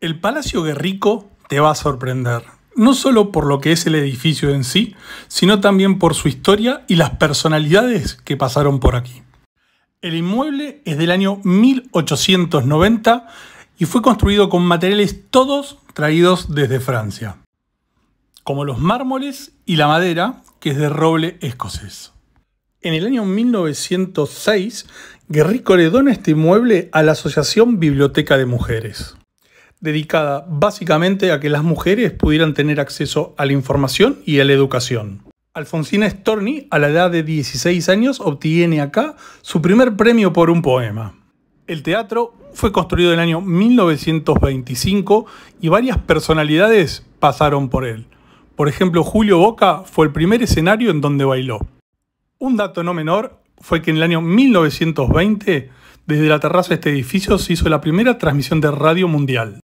El Palacio Guerrico te va a sorprender, no solo por lo que es el edificio en sí, sino también por su historia y las personalidades que pasaron por aquí. El inmueble es del año 1890 y fue construido con materiales todos traídos desde Francia, como los mármoles y la madera, que es de roble escocés. En el año 1906, Guerrico le dona este inmueble a la Asociación Biblioteca de Mujeres dedicada básicamente a que las mujeres pudieran tener acceso a la información y a la educación. Alfonsina Storni, a la edad de 16 años, obtiene acá su primer premio por un poema. El teatro fue construido en el año 1925 y varias personalidades pasaron por él. Por ejemplo, Julio Boca fue el primer escenario en donde bailó. Un dato no menor fue que en el año 1920, desde la terraza de este edificio se hizo la primera transmisión de radio mundial.